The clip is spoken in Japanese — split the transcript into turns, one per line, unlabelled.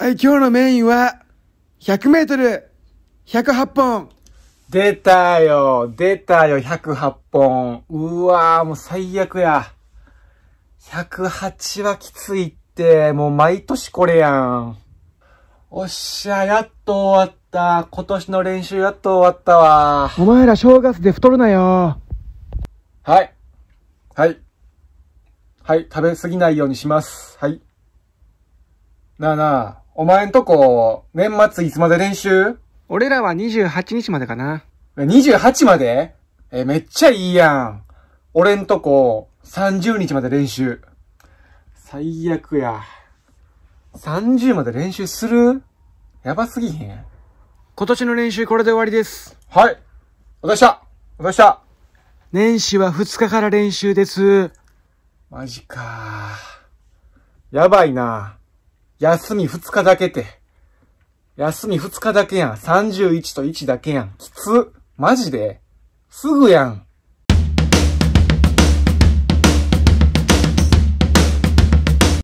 はい、今日のメインは、100メートル、108本。出たよ、出たよ、108本。うわーもう最悪や。108はきついって、もう毎年これやん。おっしゃ、やっと終わった。今年の練習やっと終わったわ。
お前ら正月で太るなよ。
はい。はい。はい、食べ過ぎないようにします。はい。なあなあ、お前んとこ、年末いつまで練習俺らは28日までかな。28までえ、めっちゃいいやん。俺んとこ、30日まで練習。最悪や。30まで練習するやばすぎへん。今年の練習これで終わりです。はい。お疲れした。お疲した。年始は2日から練習です。マジか。やばいな。休み二日だけって。休み二日だけやん。31と1だけやん。きつ。マジで。すぐやん。